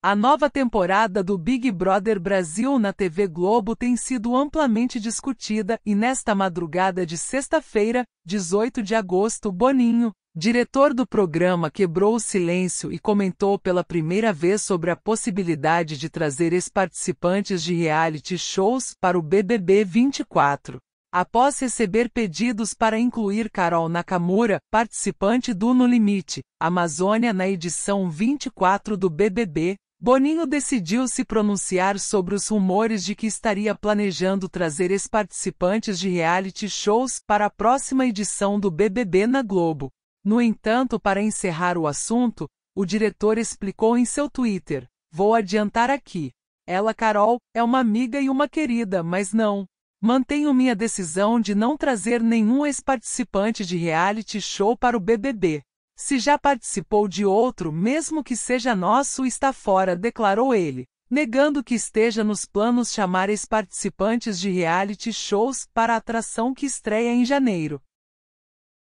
A nova temporada do Big Brother Brasil na TV Globo tem sido amplamente discutida e nesta madrugada de sexta-feira, 18 de agosto, Boninho, diretor do programa, quebrou o silêncio e comentou pela primeira vez sobre a possibilidade de trazer ex-participantes de reality shows para o BBB 24. Após receber pedidos para incluir Carol Nakamura, participante do No Limite, Amazônia na edição 24 do BBB, Boninho decidiu se pronunciar sobre os rumores de que estaria planejando trazer ex-participantes de reality shows para a próxima edição do BBB na Globo. No entanto, para encerrar o assunto, o diretor explicou em seu Twitter: Vou adiantar aqui. Ela, Carol, é uma amiga e uma querida, mas não. Mantenho minha decisão de não trazer nenhum ex-participante de reality show para o BBB. Se já participou de outro, mesmo que seja nosso, está fora, declarou ele, negando que esteja nos planos chamar ex-participantes de reality shows para a atração que estreia em janeiro.